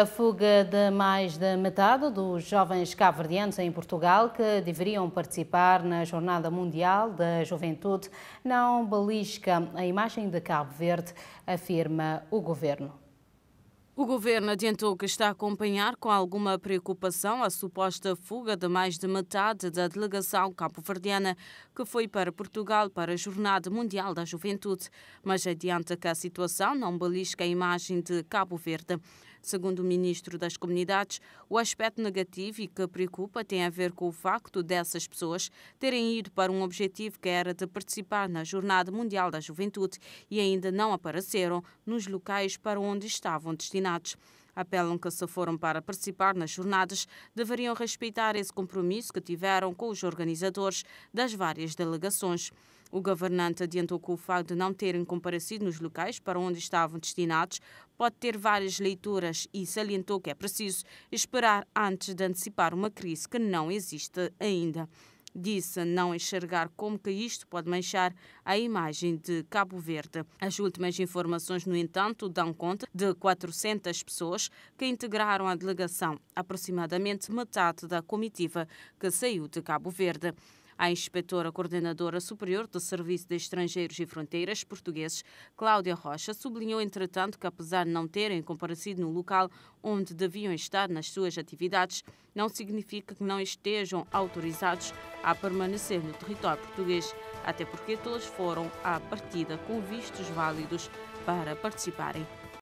A fuga de mais de metade dos jovens cabo-verdianos em Portugal que deveriam participar na Jornada Mundial da Juventude não belisca a imagem de Cabo Verde, afirma o governo. O governo adiantou que está a acompanhar com alguma preocupação a suposta fuga de mais de metade da delegação cabo-verdiana que foi para Portugal para a Jornada Mundial da Juventude, mas adianta que a situação não belisca a imagem de Cabo Verde. Segundo o ministro das Comunidades, o aspecto negativo e que preocupa tem a ver com o facto dessas pessoas terem ido para um objetivo que era de participar na Jornada Mundial da Juventude e ainda não apareceram nos locais para onde estavam destinados. Apelam que, se foram para participar nas jornadas, deveriam respeitar esse compromisso que tiveram com os organizadores das várias delegações. O governante adiantou que o facto de não terem comparecido nos locais para onde estavam destinados pode ter várias leituras e salientou que é preciso esperar antes de antecipar uma crise que não existe ainda disse não enxergar como que isto pode manchar a imagem de Cabo Verde. As últimas informações, no entanto, dão conta de 400 pessoas que integraram a delegação, aproximadamente metade da comitiva que saiu de Cabo Verde. A inspetora coordenadora superior do Serviço de Estrangeiros e Fronteiras Portugueses, Cláudia Rocha, sublinhou, entretanto, que apesar de não terem comparecido no local onde deviam estar nas suas atividades, não significa que não estejam autorizados a permanecer no território português, até porque todos foram à partida com vistos válidos para participarem